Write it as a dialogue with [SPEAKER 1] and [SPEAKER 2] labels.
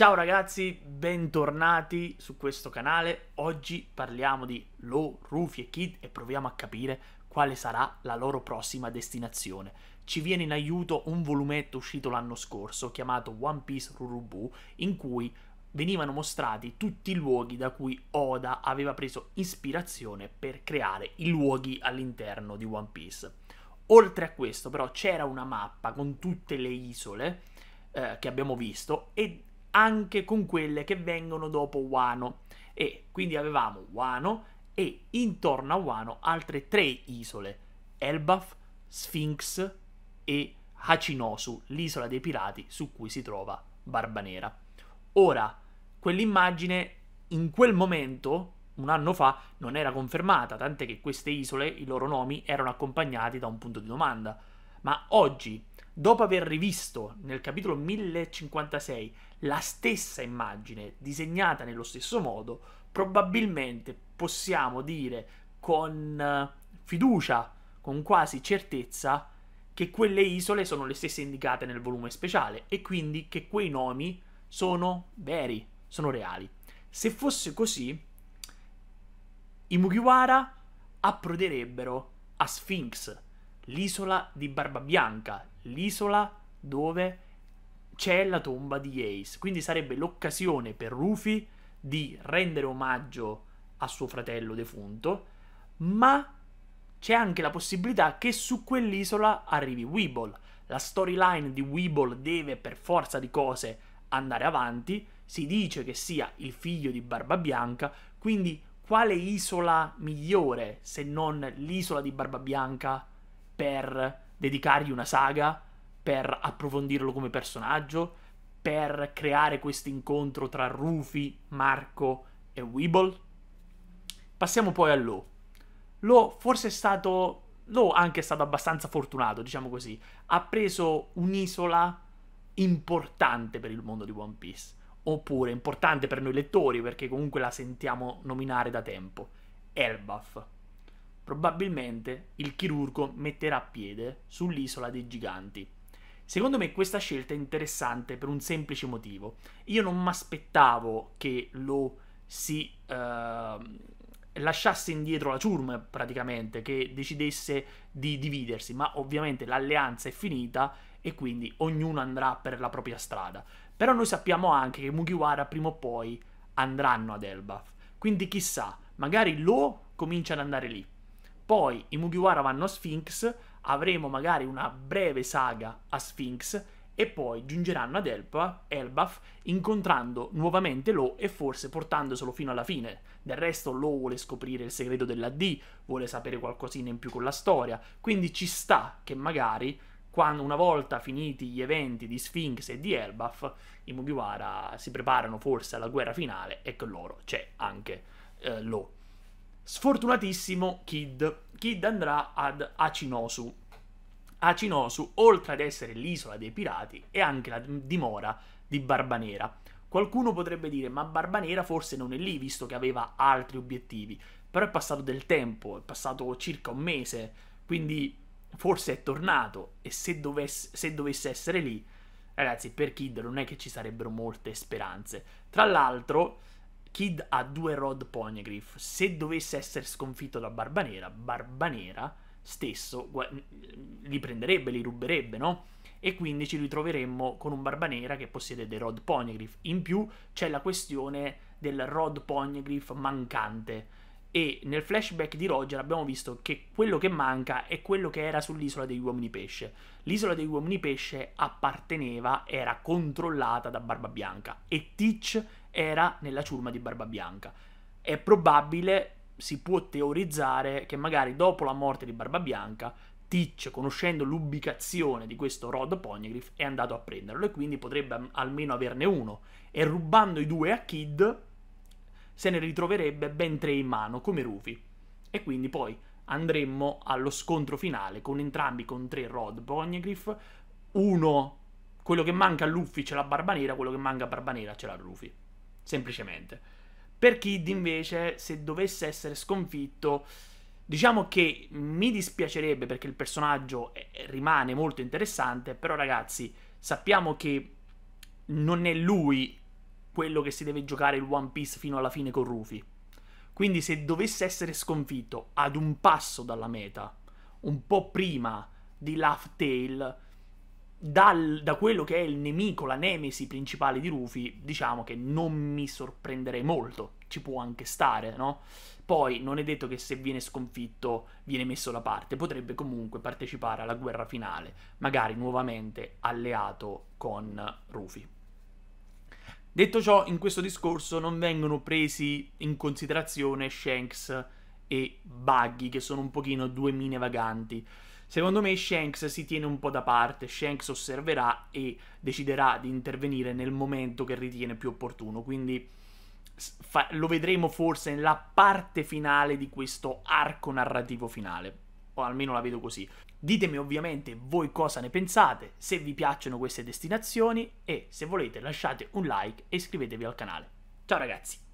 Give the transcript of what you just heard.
[SPEAKER 1] Ciao ragazzi, bentornati su questo canale. Oggi parliamo di Lo, Rufy e Kid e proviamo a capire quale sarà la loro prossima destinazione. Ci viene in aiuto un volumetto uscito l'anno scorso chiamato One Piece Rurubu in cui venivano mostrati tutti i luoghi da cui Oda aveva preso ispirazione per creare i luoghi all'interno di One Piece. Oltre a questo però c'era una mappa con tutte le isole eh, che abbiamo visto e anche con quelle che vengono dopo Wano. E quindi avevamo Wano e intorno a Wano altre tre isole, Elbaf, Sphinx e Hachinosu, l'isola dei pirati su cui si trova Barbanera. Ora, quell'immagine in quel momento, un anno fa, non era confermata, tant'è che queste isole, i loro nomi, erano accompagnati da un punto di domanda. Ma oggi, dopo aver rivisto nel capitolo 1056 la stessa immagine disegnata nello stesso modo, probabilmente possiamo dire con eh, fiducia, con quasi certezza, che quelle isole sono le stesse indicate nel volume speciale e quindi che quei nomi sono veri, sono reali. Se fosse così, i Mugiwara approderebbero a Sphinx, l'isola di Barbabianca, l'isola dove c'è la tomba di Ace. Quindi sarebbe l'occasione per Rufy di rendere omaggio a suo fratello defunto, ma c'è anche la possibilità che su quell'isola arrivi Weeble. La storyline di Weeble deve per forza di cose andare avanti, si dice che sia il figlio di Barbabianca, quindi quale isola migliore se non l'isola di Barbabianca per dedicargli una saga, per approfondirlo come personaggio, per creare questo incontro tra Rufy, Marco e Weeble. Passiamo poi a Lo. Lo forse è stato... Lo anche è stato abbastanza fortunato, diciamo così. Ha preso un'isola importante per il mondo di One Piece. Oppure importante per noi lettori, perché comunque la sentiamo nominare da tempo. Elbaf probabilmente il chirurgo metterà piede sull'isola dei giganti. Secondo me questa scelta è interessante per un semplice motivo. Io non mi aspettavo che lo si eh, lasciasse indietro la ciurma praticamente, che decidesse di dividersi, ma ovviamente l'alleanza è finita e quindi ognuno andrà per la propria strada. Però noi sappiamo anche che Mugiwara prima o poi andranno ad Elbaf, quindi chissà, magari lo comincia ad andare lì, poi i Mugiwara vanno a Sphinx, avremo magari una breve saga a Sphinx e poi giungeranno ad Elba, Elbaf incontrando nuovamente Lo e forse portandoselo fino alla fine. Del resto Lo vuole scoprire il segreto della D, vuole sapere qualcosina in più con la storia, quindi ci sta che magari quando una volta finiti gli eventi di Sphinx e di Elbaf, i Mugiwara si preparano forse alla guerra finale e con loro c'è anche eh, Lo. Sfortunatissimo Kid. Kid andrà ad Acinosu. Acinosu, oltre ad essere l'isola dei pirati, è anche la dimora di Barbanera. Qualcuno potrebbe dire, ma Barbanera forse non è lì, visto che aveva altri obiettivi. Però è passato del tempo, è passato circa un mese, quindi forse è tornato. E se dovesse, se dovesse essere lì, ragazzi, per Kid non è che ci sarebbero molte speranze. Tra l'altro, Kid ha due Rod Ponygriff. Se dovesse essere sconfitto da Barbanera, Barbanera stesso li prenderebbe, li ruberebbe, no? E quindi ci ritroveremmo con un Barbanera che possiede dei Rod Ponygriff. In più c'è la questione del Rod Ponygriff mancante e nel flashback di Roger abbiamo visto che quello che manca è quello che era sull'isola degli uomini pesce. L'isola degli uomini pesce apparteneva, era controllata da Barbabianca e Teach era nella ciurma di Barbabianca. È probabile, si può teorizzare, che magari dopo la morte di Barbabianca Teach, conoscendo l'ubicazione di questo Rod Ponegriff, è andato a prenderlo e quindi potrebbe almeno averne uno. E rubando i due a Kid, se ne ritroverebbe ben tre in mano, come Rufy. E quindi poi andremmo allo scontro finale con entrambi con tre Rod Ponegriff, uno quello che manca a Luffy ce l'ha nera, quello che manca a barba nera ce l'ha Rufy. Semplicemente. Per Kid invece, se dovesse essere sconfitto, diciamo che mi dispiacerebbe perché il personaggio eh, eh, rimane molto interessante, però ragazzi, sappiamo che non è lui quello che si deve giocare il One Piece fino alla fine con Rufy. Quindi se dovesse essere sconfitto ad un passo dalla meta, un po' prima di Laugh Tale, dal, da quello che è il nemico, la nemesi principale di Rufy, diciamo che non mi sorprenderei molto. Ci può anche stare, no? Poi non è detto che se viene sconfitto viene messo da parte, potrebbe comunque partecipare alla guerra finale, magari nuovamente alleato con Rufy. Detto ciò, in questo discorso non vengono presi in considerazione Shanks e Buggy, che sono un pochino due mine vaganti. Secondo me Shanks si tiene un po' da parte, Shanks osserverà e deciderà di intervenire nel momento che ritiene più opportuno, quindi lo vedremo forse nella parte finale di questo arco narrativo finale o almeno la vedo così. Ditemi ovviamente voi cosa ne pensate, se vi piacciono queste destinazioni e se volete lasciate un like e iscrivetevi al canale. Ciao ragazzi!